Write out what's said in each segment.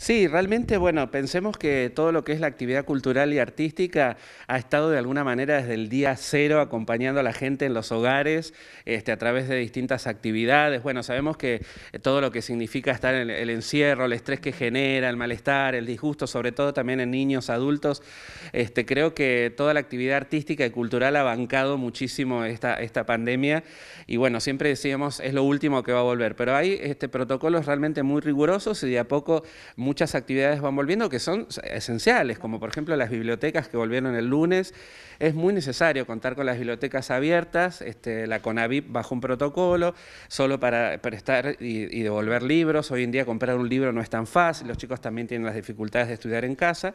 Sí, realmente, bueno, pensemos que todo lo que es la actividad cultural y artística ha estado de alguna manera desde el día cero acompañando a la gente en los hogares este, a través de distintas actividades. Bueno, sabemos que eh, todo lo que significa estar en el encierro, el estrés que genera, el malestar, el disgusto, sobre todo también en niños, adultos, este, creo que toda la actividad artística y cultural ha bancado muchísimo esta, pandemia y bueno, siempre decíamos es lo último que va a volver, pero hay este, protocolos realmente muy rigurosos y de a poco muchas actividades van volviendo que son esenciales, como por ejemplo las bibliotecas que volvieron el lunes. Es muy necesario contar con las bibliotecas abiertas, este, la CONAVIP bajo un protocolo, solo para prestar y, devolver libros. Hoy en día comprar un libro no es tan fácil, los chicos también tienen las dificultades de estudiar en casa.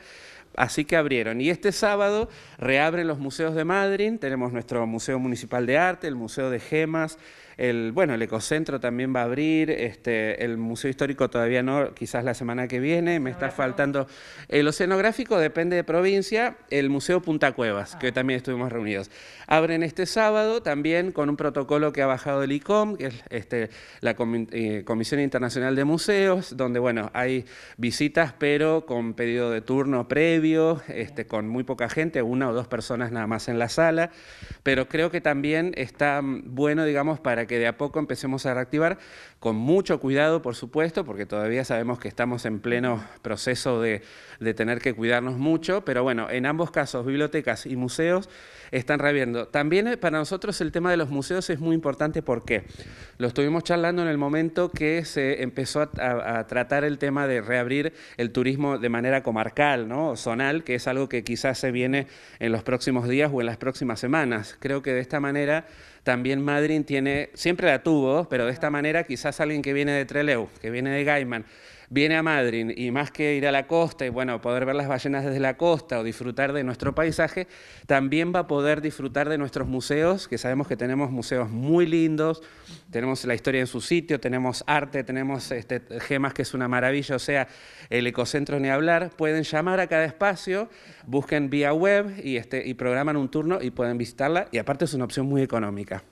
Así que abrieron. Y este sábado reabren los museos de Madrid, tenemos nuestro Museo Municipal de Arte, el Museo de Gemas, el, bueno, el Ecocentro también va a abrir, este, el Museo Histórico todavía no, quizás la semana que viene viene, me está faltando. El oceanográfico depende de provincia, el Museo Punta Cuevas, que ah. también estuvimos reunidos. Abren este sábado también con un protocolo que ha bajado el ICOM, que es este, la eh, Comisión Internacional de Museos, donde bueno, hay visitas, pero con pedido de turno previo, este, con muy poca gente, una o dos personas nada más en la sala, pero creo que también está bueno, digamos, para que de a poco empecemos a reactivar, con mucho cuidado, por supuesto, porque todavía sabemos que estamos en pleno proceso de, tener que cuidarnos mucho, pero bueno, en ambos casos, bibliotecas y museos están reabriendo. También eh, para nosotros el tema de los museos es muy importante porque lo estuvimos charlando en el momento que se empezó a, tratar el tema de reabrir el turismo de manera comarcal, ¿no? zonal, que es algo que quizás se viene en los próximos días o en las próximas semanas. Creo que de esta manera también Madrid tiene, siempre la tuvo, pero de esta manera quizás alguien que viene de Trelew, que viene de Gaiman, viene a Madrid y más que ir a la costa y bueno, poder ver las ballenas desde la costa o disfrutar de nuestro paisaje, también va a poder disfrutar de nuestros museos, que sabemos que tenemos museos muy lindos, tenemos la historia en su sitio, tenemos arte, tenemos este, gemas que es una maravilla, o sea, el ecocentro ni hablar, pueden llamar a cada espacio, busquen vía web y, este, y programan un turno y pueden visitarla y aparte es una opción muy económica.